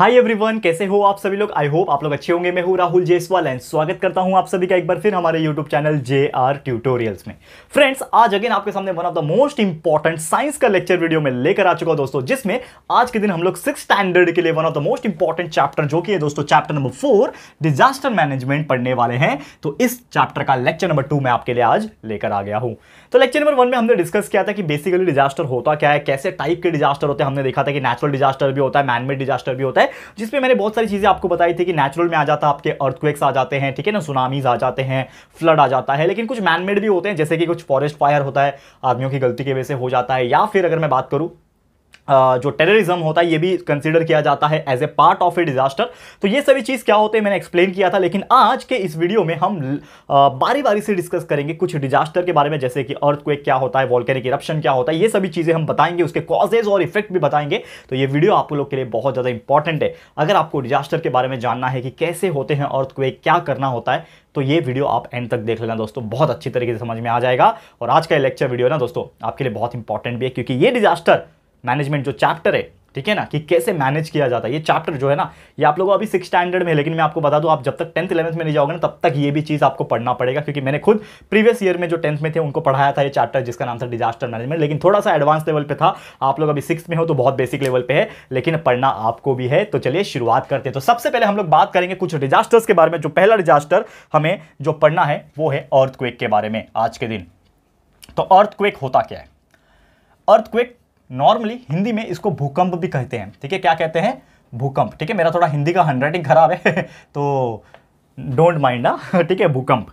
Hi everyone कैसे हो आप सभी लोग आई होप आप लोग अच्छे होंगे मैं हूँ राहुल जेसवाल एंड स्वागत करता हूँ आप सभी का एक बार फिर हमारे YouTube channel J R tutorials में फ्रेंड्स आज अगेन आपके सामने one of the most important science का लेक्चर वीडियो में लेकर आ चुका हूँ दोस्तों जिसमें आज के दिन हम लोग सिक्स स्टैंडर्ड के लिए one of the most important chapter जो कि है दोस्तों chapter number four disaster management पढ़ने वाले हैं तो इस चैप्टर का लेक्चर नंबर टू मैं आपके लिए आज लेकर आ गया हूँ तो लेक्चर नंबर वन में हमने डिस्कस किया था कि बेसिकली डिजास्टर होता क्या है कैसे टाइप के डिजास्टर होते हैं हमने देखा था कि नेचुरल डिजास्टर भी होता है मैनमेड डिजास्टर भी होता है जिसमें मैंने बहुत सारी चीज़ें आपको बताई थी कि नेचुरल में आ जाता है आपके अर्थक्वेक्स आ जाते हैं ठीक है ना सुनामीज आ जाते हैं फ्लड आ जाता है लेकिन कुछ मैनमेड भी होते हैं जैसे कि कुछ फॉरेस्ट फायर होता है आदमियों की गलती की वजह से हो जाता है या फिर अगर मैं बात करूँ जो टेररिज्म होता है ये भी कंसिडर किया जाता है as a part of a disaster तो ये सभी चीज़ क्या होते हैं मैंने एक्सप्लेन किया था लेकिन आज के इस वीडियो में हम बारी बारी से डिस्कस करेंगे कुछ डिजास्टर के बारे में जैसे कि अर्थ क्या होता है वॉल्केनिक इरप्शन क्या होता है ये सभी चीज़ें हम बताएंगे उसके कॉजेज और इफेक्ट भी बताएंगे तो ये वीडियो आप लोग के लिए बहुत ज़्यादा इंपॉर्टेंट है अगर आपको डिजास्टर के बारे में जानना है कि कैसे होते हैं अर्थ क्या करना होता है तो ये वीडियो आप एंड तक देख लेना दोस्तों बहुत अच्छी तरीके से समझ में आ जाएगा और आज का लेक्चर वीडियो ना दोस्तों आपके लिए बहुत इंपॉर्टेंट भी है क्योंकि ये डिजास्टर मैनेजमेंट जो चैप्टर है ठीक है ना कि कैसे मैनेज किया जाता है ये चैप्टर जो है ना ये आप लोगों अभी सिक्स स्टैंडर्ड में है लेकिन मैं आपको बता दूं आप जब तक टेंथ इलेवंथ में नहीं जाओगे ना तब तक ये भी चीज़ आपको पढ़ना पड़ेगा क्योंकि मैंने खुद प्रीवियस ईयर में जो टेंथ में थे उनको पढ़ाया था ये चैप्टर जिसका नाम था डिजास्टर मैनेजमेंट लेकिन थोड़ा सा एडवांस लेवल पर था आप लोग अभी सिक्स में हो तो बहुत बेसिक लेवल पर है लेकिन पढ़ना आपको भी है तो चलिए शुरुआत करते हैं तो सबसे पहले हम लोग बात करेंगे कुछ डिजास्टर्स के बारे में जो पहला डिजास्टर हमें जो पढ़ना है वो है अर्थ के बारे में आज के दिन तो अर्थ होता क्या है अर्थक्वेक नॉर्मली हिंदी में इसको भूकंप भी कहते हैं ठीक है क्या कहते हैं भूकंप ठीक है मेरा थोड़ा हिंदी का हैंडराइटिंग खराब है तो डोंट माइंड ना ठीक है भूकंप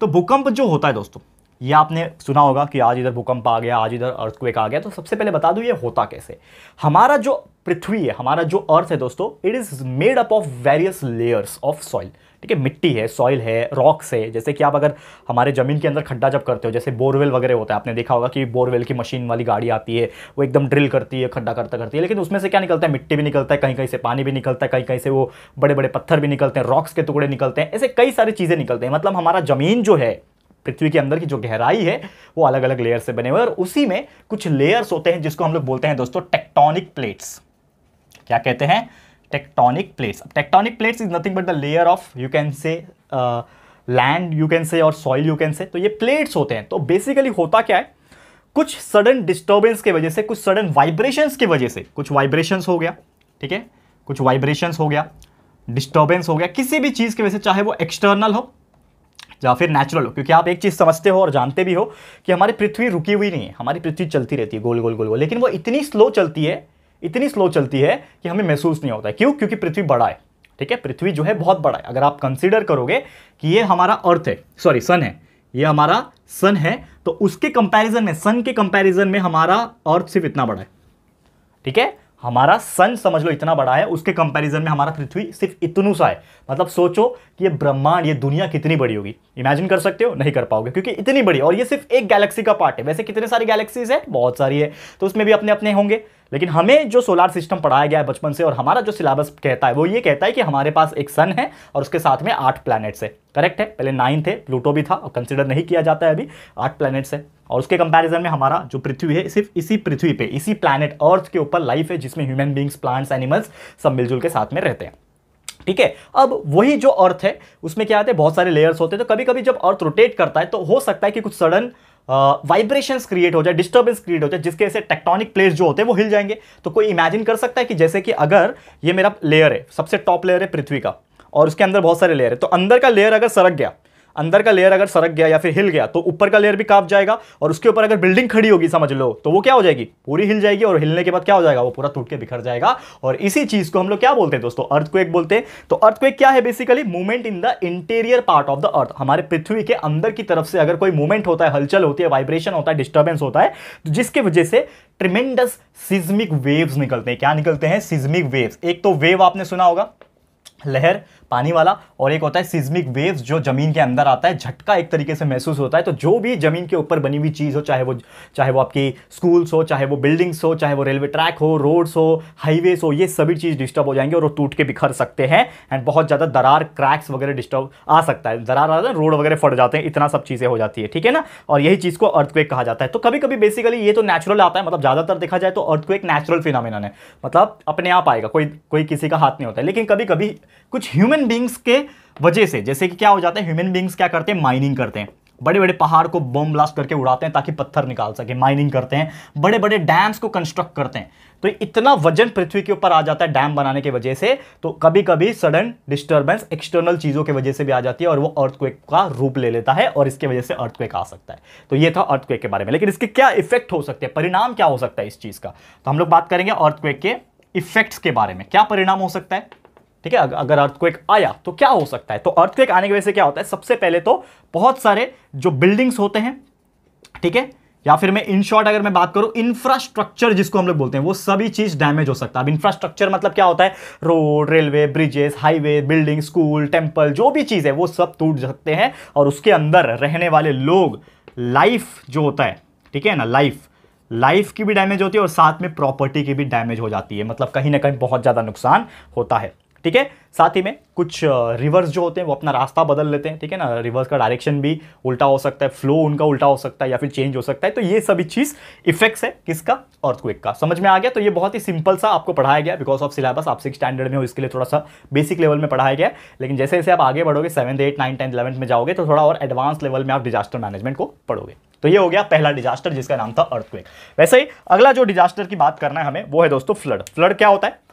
तो भूकंप जो होता है दोस्तों ये आपने सुना होगा कि आज इधर भूकंप आ गया आज इधर एक आ गया तो सबसे पहले बता दूं ये होता कैसे हमारा जो पृथ्वी है हमारा जो अर्थ है दोस्तों it is made up of various layers of soil ठीक है मिट्टी है सॉइल है रॉक्स है जैसे कि आप अगर हमारे ज़मीन के अंदर खड्डा जब करते हो जैसे बोरवेल वगैरह होता है आपने देखा होगा कि बोरवेल की मशीन वाली गाड़ी आती है वो एकदम ड्रिल करती है खड्डा करता करती है लेकिन उसमें से क्या निकलता है मिट्टी भी निकलता है कहीं कहीं से पानी भी निकलता है कहीं कहीं से वो बड़े बड़े पत्थर भी निकलते हैं रॉक्स के टुकड़े निकलते हैं ऐसे कई सारी चीज़ें निकलते हैं मतलब हमारा ज़मीन जो है पृथ्वी के अंदर की जो गहराई है वो अलग अलग लेयर से बने हुए और उसी में कुछ लेयर्स होते हैं जिसको हम लोग बोलते हैं दोस्तों टेक्टोनिक प्लेट्स क्या कहते हैं tectonic plates. Tectonic plates is nothing but the layer of you can say land you can say और सॉइल यू कैन से तो ये प्लेट्स होते हैं तो बेसिकली होता क्या है कुछ सडन डिस्टर्बेंस के वजह से कुछ सडन वाइब्रेशंस की वजह से कुछ वाइब्रेशंस हो गया ठीक है कुछ वाइब्रेशंस हो गया डिस्टर्बेंस हो गया किसी भी चीज़ की वजह से चाहे वो एक्सटर्नल हो या फिर नेचुरल हो क्योंकि आप एक चीज़ समझते हो और जानते भी हो कि हमारी पृथ्वी रुकी हुई नहीं है हमारी पृथ्वी चलती रहती है गोल गोल गोल गोल लेकिन वो इतनी स्लो चलती है इतनी स्लो चलती है कि हमें महसूस नहीं होता है क्यों क्योंकि पृथ्वी बड़ा है ठीक है पृथ्वी जो है बहुत बड़ा है अगर आप कंसिडर करोगे कि ये हमारा अर्थ है सॉरी सन है ये हमारा सन है तो उसके कंपैरिजन में सन के कंपैरिजन में हमारा अर्थ सिर्फ इतना बड़ा है ठीक है हमारा सन समझ लो इतना बड़ा है उसके कंपैरिजन में हमारा पृथ्वी सिर्फ इतनू सा है मतलब सोचो कि ये ब्रह्मांड ये दुनिया कितनी बड़ी होगी इमेजिन कर सकते हो नहीं कर पाओगे क्योंकि इतनी बड़ी और ये सिर्फ एक गैलेक्सी का पार्ट है वैसे कितने सारी गैलेक्सीज है बहुत सारी है तो उसमें भी अपने अपने होंगे लेकिन हमें जो सोलार सिस्टम पढ़ाया गया है बचपन से और हमारा जो सिलेबस कहता है वो ये कहता है कि हमारे पास एक सन है और उसके साथ में आठ प्लैनेट्स है करेक्ट है पहले नाइन थे प्लूटो भी था और कंसिडर नहीं किया जाता है अभी आठ प्लैनेट्स है और उसके कंपैरिजन में हमारा जो पृथ्वी है सिर्फ इसी पृथ्वी पे इसी प्लैनेट अर्थ के ऊपर लाइफ है जिसमें ह्यूमन बींग्स प्लांट्स एनिमल्स सब मिलजुल के साथ में रहते हैं ठीक है अब वही जो अर्थ है उसमें क्या आते हैं बहुत सारे लेयर्स होते हैं तो कभी कभी जब अर्थ रोटेट करता है तो हो सकता है कि कुछ सडन वाइब्रेशंस uh, क्रिएट हो जाए डिस्टर्बेंस क्रिएट हो जाए जिसके ऐसे टेक्टोनिक प्लेस जो होते हैं वो हिल जाएंगे तो कोई इमेजिन कर सकता है कि जैसे कि अगर ये मेरा लेयर है सबसे टॉप लेयर है पृथ्वी का और उसके अंदर बहुत सारे लेयर है तो अंदर का लेयर अगर सरक गया अंदर का लेयर अगर सरक गया या फिर हिल गया तो ऊपर का लेयर भी काप जाएगा और उसके ऊपर अगर बिल्डिंग खड़ी होगी समझ लो तो वो क्या हो जाएगी पूरी हिल जाएगी और हिलने के बाद क्या हो जाएगा वो पूरा टूट के बिखर जाएगा और इसी चीज को हम लोग क्या बोलते हैं दोस्तों अर्थ को बोलते हैं तो अर्थ क्या है basically movement in the interior part of the earth हमारे पृथ्वी के अंदर की तरफ से अगर कोई मूवमेंट होता है हलचल होती है वाइब्रेशन होता है डिस्टर्बेंस होता है तो जिसकी वजह से ट्रिमेंडस सिज्मिक वेव्स निकलते हैं क्या निकलते हैं सिज्मिक वेव्स एक तो वेव आपने सुना होगा लहर पानी वाला और एक होता है सिज्मिक वेव्स जो ज़मीन के अंदर आता है झटका एक तरीके से महसूस होता है तो जो भी ज़मीन के ऊपर बनी हुई चीज़ हो चाहे वो चाहे वो आपकी स्कूल्स हो चाहे वो बिल्डिंग्स हो चाहे वो रेलवे ट्रैक हो रोड्स हो हाईवेज हो ये सभी चीज़ डिस्टर्ब हो जाएंगे और वो टूट के बिखर सकते हैं एंड बहुत ज़्यादा दरार क्रैक्स वगैरह डिस्टर्ब आ सकता है दरार आता है रोड वगैरह फट जाते हैं इतना सब चीज़ें हो जाती है ठीक है ना और यही चीज़ को अर्थक्वेक कहा जाता है तो कभी कभी बेसिकली ये तो नेचुरल आता है मतलब ज़्यादातर देखा जाए तो अर्थक्वेक नेचुरल फिनोमिनन है मतलब अपने आप आएगा कोई कोई किसी का हाथ नहीं होता है लेकिन कभी कभी कुछ ह्यूमन बींग्स के वजह से जैसे कि क्या हो जाता है ह्यूमन बींग्स क्या करते हैं माइनिंग करते हैं बड़े बड़े पहाड़ को बम ब्लास्ट करके उड़ाते हैं ताकि पत्थर निकाल सके माइनिंग करते हैं बड़े बड़े डैम्स को कंस्ट्रक्ट करते हैं तो इतना वजन पृथ्वी के ऊपर आ जाता है डैम बनाने की वजह से तो कभी कभी सडन डिस्टर्बेंस एक्सटर्नल चीज़ों की वजह से भी आ जाती है और वो अर्थक्वेक का रूप ले लेता है और इसकी वजह से अर्थक्वेक आ सकता है तो ये था अर्थक्वेक के बारे में लेकिन इसके क्या इफेक्ट हो सकते हैं परिणाम क्या हो सकता है इस चीज़ का तो हम लोग बात करेंगे अर्थक्वेक के इफेक्ट्स के बारे में क्या परिणाम हो सकता है ठीक है अगर अर्थक्वेक आया तो क्या हो सकता है तो अर्थक्वेक आने की वजह से क्या होता है सबसे पहले तो बहुत सारे जो बिल्डिंग्स होते हैं ठीक है या फिर मैं इन शॉर्ट अगर मैं बात करूं इंफ्रास्ट्रक्चर जिसको हम लोग बोलते हैं वो सभी चीज डैमेज हो सकता है अब इंफ्रास्ट्रक्चर मतलब क्या होता है road railway bridges highway building school temple जो भी चीज़ है वो सब टूट सकते हैं और उसके अंदर रहने वाले लोग लाइफ जो होता है ठीक है ना लाइफ लाइफ की भी डैमेज होती है और साथ में प्रॉपर्टी की भी डैमेज हो जाती है मतलब कहीं ना कहीं बहुत ज़्यादा नुकसान होता है ठीक है साथ ही में कुछ रिवर्स जो होते हैं वो अपना रास्ता बदल लेते हैं ठीक है ना रिवर्स का डायरेक्शन भी उल्टा हो सकता है फ्लो उनका उल्टा हो सकता है या फिर चेंज हो सकता है तो ये सभी चीज़ इफेक्ट्स है किसका अर्थक्वेक का समझ में आ गया तो ये बहुत ही सिंपल सा आपको पढ़ाया गया बिकॉज ऑफ सिलेबस आप सिक्स स्टैंडर्ड में हो इसके लिए थोड़ा सा बेसिक लेवल में पढ़ाया गया लेकिन जैसे जैसे आप आगे बढ़ोगे seven eight nine tenth eleventh में जाओगे तो थोड़ा और एडवांस लेवल में आप डिजास्टर मैनेजमेंट को पढ़ोगे तो ये हो गया पहला डिजास्टर जिसका नाम था अर्थक्वेक वैसे ही अगला जो डिजास्टर की बात करना है हमें वो है दोस्तों फ्लड फ्लड क्या होता है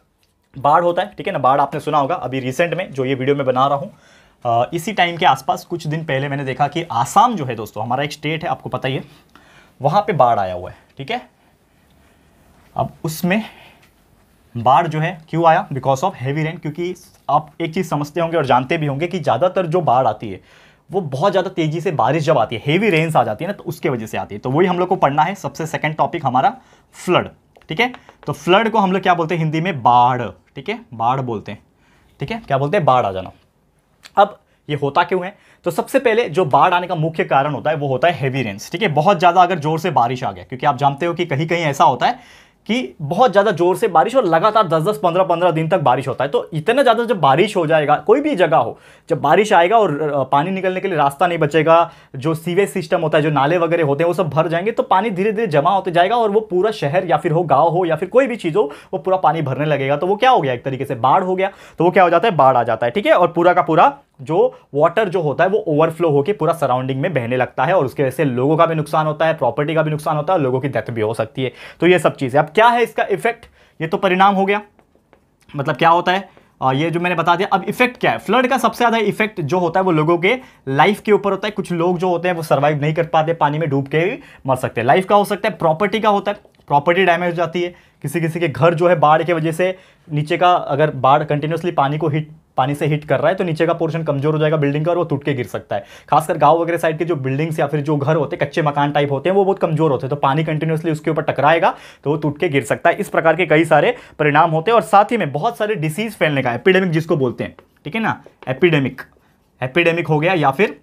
बाढ़ होता है ठीक है ना बाढ़ आपने सुना होगा अभी रिसेंट में जो ये वीडियो में बना रहा हूँ इसी टाइम के आसपास कुछ दिन पहले मैंने देखा कि आसाम जो है दोस्तों हमारा एक स्टेट है आपको पता ही है वहाँ पे बाढ़ आया हुआ है ठीक है अब उसमें बाढ़ जो है क्यों आया बिकॉज ऑफ हैवी रेन क्योंकि आप एक चीज़ समझते होंगे और जानते भी होंगे कि ज़्यादातर जो बाढ़ आती है वो बहुत ज़्यादा तेज़ी से बारिश जब आती है हेवी रेन्स आ जाती है ना तो उसके वजह से आती है तो वही हम लोग को पढ़ना है सबसे सेकेंड टॉपिक हमारा फ्लड ठीक है तो फ्लड को हम लोग क्या बोलते हैं हिंदी में बाढ़ ठीक है बाढ़ बोलते हैं ठीक है क्या बोलते हैं बाढ़ आ जाना अब ये होता क्यों है तो सबसे पहले जो बाढ़ आने का मुख्य कारण होता है वो होता है हेवी रेन्स ठीक है बहुत ज़्यादा अगर जोर से बारिश आ गया क्योंकि आप जानते हो कि कहीं कहीं ऐसा होता है कि बहुत ज़्यादा जोर से बारिश और लगातार 10 10 15 15 दिन तक बारिश होता है तो इतना ज़्यादा जब बारिश हो जाएगा कोई भी जगह हो जब बारिश आएगा और पानी निकलने के लिए रास्ता नहीं बचेगा जो सीवेज सिस्टम होता है जो नाले वगैरह होते हैं वो सब भर जाएंगे तो पानी धीरे धीरे जमा होते जाएगा और वो पूरा शहर या फिर हो गाँव हो या फिर कोई भी चीज़ हो वो पूरा पानी भरने लगेगा तो वो क्या हो गया एक तरीके से बाढ़ हो गया तो वो क्या हो जाता है बाढ़ आ जाता है ठीक है और पूरा का पूरा जो वाटर जो होता है वो ओवरफ्लो होकर पूरा सराउंडिंग में बहने लगता है और उसकी वजह से लोगों का भी नुकसान होता है प्रॉपर्टी का भी नुकसान होता है लोगों की डेथ भी हो सकती है तो ये सब चीज़ें अब क्या है इसका इफेक्ट ये तो परिणाम हो गया मतलब क्या होता है और ये जो मैंने बता दिया अब इफेक्ट क्या है फ्लड का सबसे ज़्यादा इफेक्ट जो होता है वो लोगों के लाइफ के ऊपर होता है कुछ लोग जो होते हैं वो सर्वाइव नहीं कर पाते पानी में डूब के मर सकते हैं लाइफ का हो सकता है प्रॉपर्टी का होता है प्रॉपर्टी डैमेज हो जाती है किसी किसी के घर जो है बाढ़ की वजह से नीचे का अगर बाढ़ कंटिन्यूसली पानी को हिट पानी से हिट कर रहा है तो नीचे का पोर्शन कमजोर हो जाएगा बिल्डिंग का और वो टूट के गिर सकता है खासकर गांव वगैरह साइड के जो बिल्डिंग्स या फिर जो घर होते कच्चे मकान टाइप होते हैं वो बहुत कमजोर होते हैं तो पानी कंटिन्यूसली उसके ऊपर टकराएगा तो वो टूट के गिर सकता है इस प्रकार के कई सारे परिणाम होते हैं और साथ ही में बहुत सारे डिसीज फैलने का एपिडेमिक जिसको बोलते हैं ठीक है ना एपिडेमिक एपिडेमिक हो गया या फिर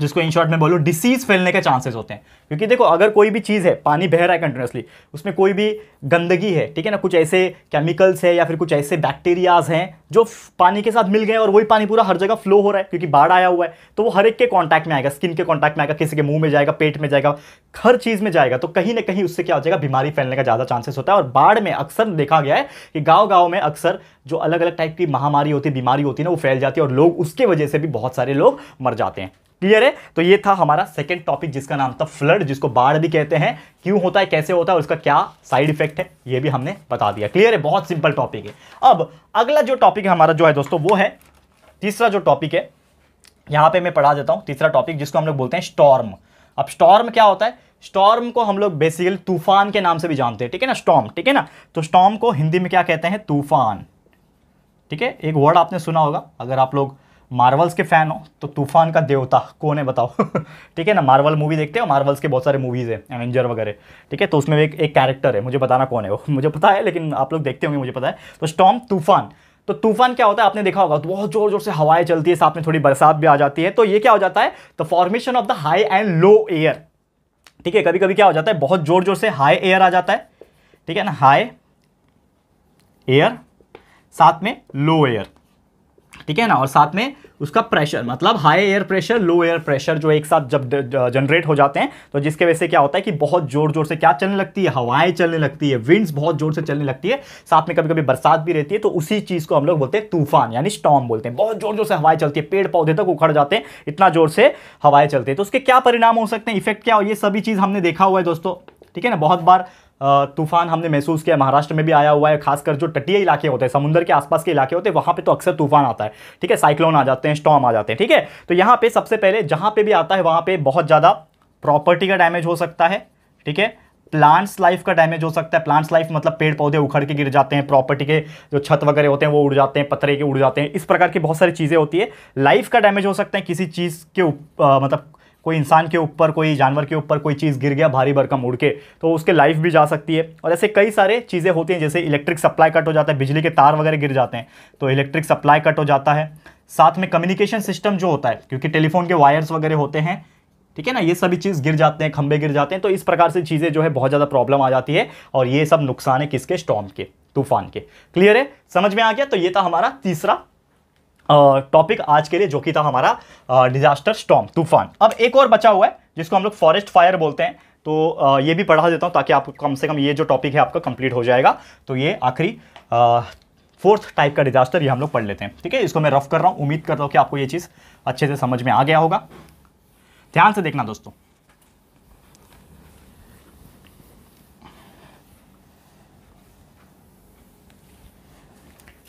जिसको इन शॉर्ट में बोलूँ डिसीज़ फैलने के चांसेस होते हैं क्योंकि देखो अगर कोई भी चीज़ है पानी बह रहा है कंटिन्यूसली उसमें कोई भी गंदगी है ठीक है ना कुछ ऐसे केमिकल्स है या फिर कुछ ऐसे बैक्टीरियाज हैं जो पानी के साथ मिल गए और वही पानी पूरा हर जगह फ्लो हो रहा है क्योंकि बाढ़ आया हुआ है तो वो हर एक के कॉन्टैक्ट में आएगा स्किन के कॉन्टैक्ट में आएगा किसी के मुंह में जाएगा पेट में जाएगा हर चीज़ में जाएगा तो कहीं ना कहीं उससे क्या हो जाएगा बीमारी फैलने का ज़्यादा चांसेस होता है और बाढ़ में अक्सर देखा गया है कि गाँव गाँव में अक्सर जो अलग अलग टाइप की महामारी होती है बीमारी होती है ना वो फैल जाती है और लोग उसके वजह से भी बहुत सारे लोग मर जाते हैं क्लियर है तो ये था हमारा सेकेंड टॉपिक जिसका नाम था फ्लड जिसको बाढ़ भी कहते हैं क्यों होता है कैसे होता है उसका क्या साइड इफेक्ट है ये भी हमने बता दिया क्लियर है बहुत सिंपल टॉपिक है अब अगला जो टॉपिक हमारा जो है दोस्तों वो है तीसरा जो टॉपिक है यहाँ पे मैं पढ़ा देता हूँ तीसरा टॉपिक जिसको हम लोग बोलते हैं स्टॉर्म अब स्टॉर्म क्या होता है स्टॉर्म को हम लोग बेसिकली तूफान के नाम से भी जानते हैं ठीक है ना स्टॉम ठीक है ना तो स्टॉम को हिंदी में क्या कहते हैं तूफान ठीक है एक वर्ड आपने सुना होगा अगर आप लोग मार्वल्स के फ़ैन हो तो तूफान का देवता कौन है बताओ ठीक है ना मार्वल मूवी देखते हो मार्वल्स के बहुत सारे मूवीज़ हैं एवेंजर वगैरह ठीक है तो उसमें एक एक कैरेक्टर है मुझे बताना कौन है वो मुझे पता है लेकिन आप लोग देखते होंगे मुझे पता है तो स्टॉम तूफान तो तूफान क्या होता है आपने देखा होगा तो बहुत जोर जोर से हवाएं चलती है साथ में थोड़ी बरसात भी आ जाती है तो ये क्या हो जाता है the formation of the high and low air ठीक है कभी कभी क्या हो जाता है बहुत जोर जोर से हाई एयर आ जाता है ठीक है ना हाई एयर साथ में लो एयर ठीक है ना और साथ में उसका प्रेशर मतलब high air pressure low air pressure जो एक साथ जब जनरेट हो जाते हैं तो जिसके वजह से क्या होता है कि बहुत जोर जोर से क्या चलने लगती है हवाएं चलने लगती है विंड्स बहुत जोर से चलने लगती है साथ में कभी कभी बरसात भी रहती है तो उसी चीज़ को हम लोग बोलते हैं तूफान यानी स्टॉम बोलते हैं बहुत जोर जोर से हवाएं चलती है पेड़ पौधे तक उखड़ जाते हैं इतना जोर से हवाएं चलती है तो उसके क्या परिणाम हो सकते हैं इफेक्ट क्या हो ये सभी चीज़ हमने देखा हुआ है दोस्तों ठीक है ना बहुत बार तूफान हमने महसूस किया महाराष्ट्र में भी आया हुआ है खासकर जो तटीय इलाके होते हैं समुद्र के आसपास के इलाके होते हैं वहाँ पे तो अक्सर तूफान आता है ठीक है साइक्लोन आ जाते हैं स्टॉम आ जाते हैं ठीक है तो यहाँ पे सबसे पहले जहाँ पे भी आता है वहाँ पे बहुत ज़्यादा प्रॉपर्टी का डैमेज हो सकता है ठीक है प्लांट्स लाइफ का डैमेज हो सकता है प्लांट्स लाइफ मतलब पेड़ पौधे उखड़ के गिर जाते हैं प्रॉपर्टी के जो छत वगैरह होते हैं वो उड़ जाते हैं पत्थरे के उड़ जाते हैं इस प्रकार की बहुत सारी चीज़ें होती है लाइफ का डैमेज हो सकता है किसी चीज़ के उप, मतलब कोई इंसान के ऊपर कोई जानवर के ऊपर कोई चीज़ गिर गया भारी भरकम उड़ के तो उसके लाइफ भी जा सकती है और ऐसे कई सारे चीज़ें होती हैं जैसे इलेक्ट्रिक सप्लाई कट हो जाता है बिजली के तार वगैरह गिर जाते हैं तो इलेक्ट्रिक सप्लाई कट हो जाता है साथ में कम्युनिकेशन सिस्टम जो होता है क्योंकि टेलीफोन के वायर्स वगैरह होते हैं ठीक है ना ये सभी चीज़ गिर जाते हैं खंबे गिर जाते हैं तो इस प्रकार से चीज़ें जो है बहुत ज़्यादा प्रॉब्लम आ जाती है और ये सब नुकसान है किसके स्टॉम के तूफान के क्लियर है समझ में आ गया तो ये था हमारा तीसरा टॉपिक आज के लिए जो कि था हमारा डिजास्टर स्टॉम तूफान अब एक और बचा हुआ है जिसको हम लोग फॉरेस्ट फायर बोलते हैं तो ये भी पढ़ा देता हूँ ताकि आप कम से कम ये जो टॉपिक है आपका कंप्लीट हो जाएगा तो ये आखिरी फोर्थ टाइप का डिजास्टर ये हम लोग पढ़ लेते हैं ठीक है इसको मैं रफ कर रहा हूँ उम्मीद करता हूँ कि आपको ये चीज़ अच्छे से समझ में आ गया होगा ध्यान से देखना दोस्तों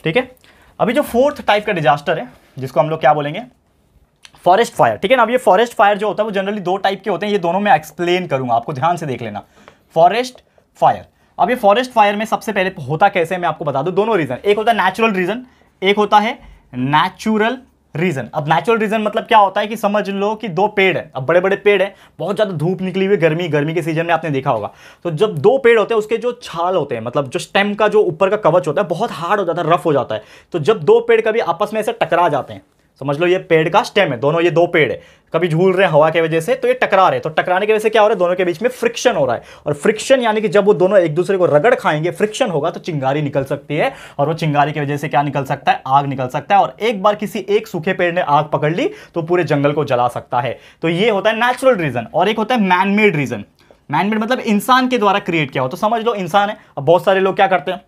ठीक है अभी जो फोर्थ टाइप का डिजास्टर है जिसको हम लोग क्या बोलेंगे फॉरेस्ट फायर ठीक है ना अब ये फॉरेस्ट फायर जो होता है वो जनरली दो टाइप के होते हैं ये दोनों मैं एक्सप्लेन करूंगा आपको ध्यान से देख लेना फॉरेस्ट फायर अब ये फॉरेस्ट फायर में सबसे पहले होता कैसे मैं आपको बता दूं दोनों रीज़न एक होता है नेचुरल रीज़न एक होता है नेचुरल रीजन अब नेचुरल रीजन मतलब क्या होता है कि समझ लो कि दो पेड़ है अब बड़े बड़े पेड़ है बहुत ज़्यादा धूप निकली हुई गर्मी गर्मी के सीजन में आपने देखा होगा तो जब दो पेड़ होते हैं उसके जो छाल होते हैं मतलब जो स्टेम का जो ऊपर का कवच होता है बहुत हार्ड हो जाता है रफ हो जाता है तो जब दो पेड़ कभी आपस में ऐसे टकरा जाते हैं समझ लो ये पेड़ का स्टेम है दोनों ये दो पेड़ है कभी झूल रहे हैं हवा की वजह से तो ये टकरा रहे हैं तो टकराने की वजह से क्या हो रहा है दोनों के बीच में फ्रिक्शन हो रहा है और फ्रिक्शन यानी कि जब वो दोनों एक दूसरे को रगड़ खाएंगे फ्रिक्शन होगा तो चिंगारी निकल सकती है और वो चिंगारी की वजह से क्या निकल सकता है आग निकल सकता है और एक बार किसी एक सूखे पेड़ ने आग पकड़ ली तो पूरे जंगल को जला सकता है तो ये होता है नेचुरल रीजन और एक होता है मैनमेड रीजन मैनमेड मतलब इंसान के द्वारा क्रिएट किया हो तो समझ लो इंसान है अब बहुत सारे लोग क्या करते हैं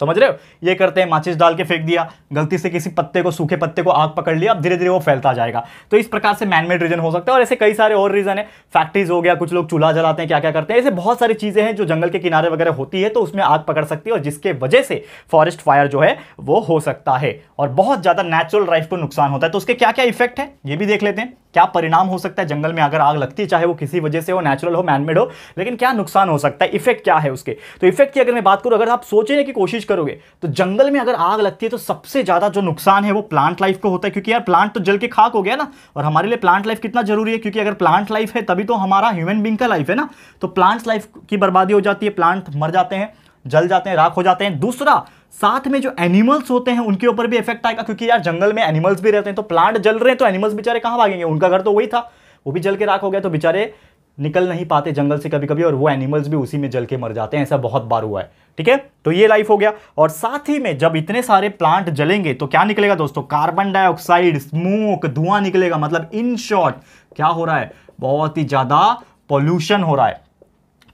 समझ रहे हो ये करते हैं माचिस डाल के फेंक दिया गलती से किसी पत्ते को सूखे पत्ते को आग पकड़ लिया अब धीरे धीरे वो फैलता जाएगा तो इस प्रकार से मैनमेड रीजन हो सकता है और ऐसे कई सारे और रीजन है फैक्ट्रीज हो गया कुछ लोग चूल्हा जलाते हैं क्या क्या करते हैं ऐसे बहुत सारी चीज़ें हैं जो जंगल के किनारे वगैरह होती है तो उसमें आग पकड़ सकती है और जिसके वजह से फॉरेस्ट फायर जो है वो हो सकता है और बहुत ज़्यादा नेचुरल लाइफ को नुकसान होता है तो उसके क्या क्या इफेक्ट है ये भी देख लेते हैं क्या परिणाम हो सकता है जंगल में अगर आग लगती है चाहे वो किसी वजह से हो नेचुरल हो मैनमेड हो लेकिन क्या नुकसान हो सकता है इफेक्ट क्या है उसके तो इफेक्ट की अगर मैं बात करूँ अगर आप सोचने की कोशिश करोगे तो जंगल में अगर आग लगती है तो सबसे ज़्यादा जो नुकसान है वो प्लांट लाइफ को होता है क्योंकि यार प्लांट तो जल के खाक हो गया ना और हमारे लिए प्लांट लाइफ कितना जरूरी है क्योंकि अगर प्लांट लाइफ है तभी तो हमारा ह्यूमन बींग का लाइफ है ना तो प्लांट्स लाइफ की बर्बादी हो जाती है प्लांट मर जाते हैं जल जाते हैं राख हो जाते हैं दूसरा साथ में जो एनिमल्स होते हैं उनके ऊपर भी इफेक्ट आएगा क्योंकि यार जंगल में एनिमल्स भी रहते हैं तो प्लांट जल रहे हैं तो एनिमल्स बेचारे कहाँ भागेंगे उनका घर तो वही था वो भी जल के राख हो गया तो बेचारे निकल नहीं पाते जंगल से कभी कभी और वो एनिमल्स भी उसी में जल के मर जाते हैं ऐसा बहुत बार हुआ है ठीक है तो ये लाइफ हो गया और साथ ही में जब इतने सारे प्लांट जलेंगे तो क्या निकलेगा दोस्तों कार्बन डाइऑक्साइड स्मोक धुआं निकलेगा मतलब इन शॉर्ट क्या हो रहा है बहुत ही ज़्यादा पॉल्यूशन हो रहा है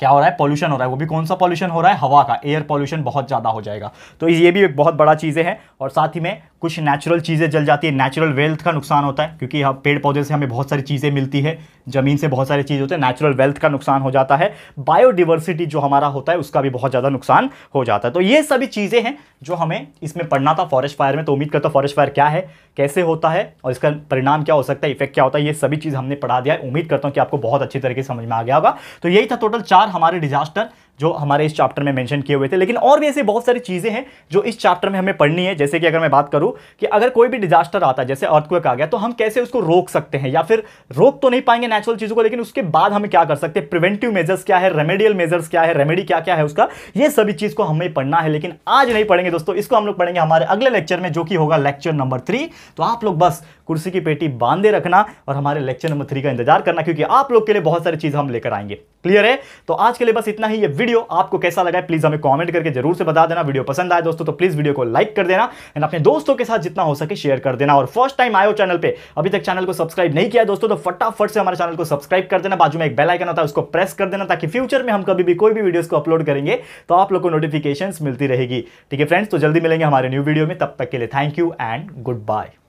क्या हो रहा है पॉल्यूशन हो रहा है वो भी कौन सा पॉल्यूशन हो रहा है हवा का एयर पॉल्यूशन बहुत ज़्यादा हो जाएगा तो ये भी एक बहुत बड़ा चीज़ें हैं और साथ ही में कुछ नेचुरल चीज़ें जल जाती है नेचुरल वेल्थ का नुकसान होता है क्योंकि हम पेड़ पौधे से हमें बहुत सारी चीज़ें मिलती है ज़मीन से बहुत सारी चीज़ होते हैं नेचुरल वेल्थ का नुकसान हो जाता है बायोडिवर्सिटी जो हमारा होता है उसका भी बहुत ज़्यादा नुकसान हो जाता है तो ये सभी चीज़ें हैं जो हमें इसमें पढ़ना था फॉरेस्ट फायर में तो उम्मीद करता हूँ फॉरेस्ट फायर क्या है कैसे होता है और इसका परिणाम क्या हो सकता है इफेक्ट क्या होता है ये सभी चीज़ हमने पढ़ा दिया है उम्मीद करता हूँ कि आपको बहुत अच्छी तरीके से समझ में आ गया होगा तो यही था टोटल चार हमारे डिजास्टर जो हमारे इस चैप्टर में मेंशन किए हुए थे लेकिन और भी ऐसी बहुत सारी चीज़ें हैं जो इस चैप्टर में हमें पढ़नी है जैसे कि अगर मैं बात करूं कि अगर कोई भी डिजास्टर आता है जैसे अर्थक्वेक आ गया तो हम कैसे उसको रोक सकते हैं या फिर रोक तो नहीं पाएंगे नेचुरल चीज़ों को लेकिन उसके बाद हम क्या कर सकते हैं प्रिवेंटिव मेजर्स क्या है रेमेडियल मेजर्स क्या है रेमेडी क्या क्या है उसका ये सभी चीज़ को हमें पढ़ना है लेकिन आज नहीं पढ़ेंगे दोस्तों इसको हम लोग पढ़ेंगे हमारे अगले लेक्चर में जो कि होगा लेक्चर नंबर थ्री तो आप लोग बस कुर्सी की पेटी बांधे रखना और हमारे लेक्चर नंबर थ्री का इंतजार करना क्योंकि आप लोग के लिए बहुत सारी चीज़ हम लेकर आएंगे क्लियर है तो आज के लिए बस इतना ही ये वीडियो आपको कैसा लगा है प्लीज हमें कॉमेंट करके जरूर से बता देना वीडियो पसंद आए दोस्तों तो प्लीज वीडियो को लाइक कर देना एंड अपने दोस्तों के साथ जितना हो सके शेयर कर देना और फर्स्ट टाइम आयो चैनल पर अभी तक चैनल को सब्सक्राइब नहीं किया दोस्तों तो फटाफट से हमारे चैनल को सब्सक्राइब कर देना बाजू में एक बेलाइकन होता है उसको प्रेस कर देना ताकि फ्यूचर में हम कभी भी कोई भी वीडियो को अपलोड करेंगे तो आप लोग को नोटिफिकेशन मिलती रहेगी ठीक है फ्रेंड्स तो जल्दी मिलेंगे हमारे न्यू वीडियो में तब तक के लिए thank you and good bye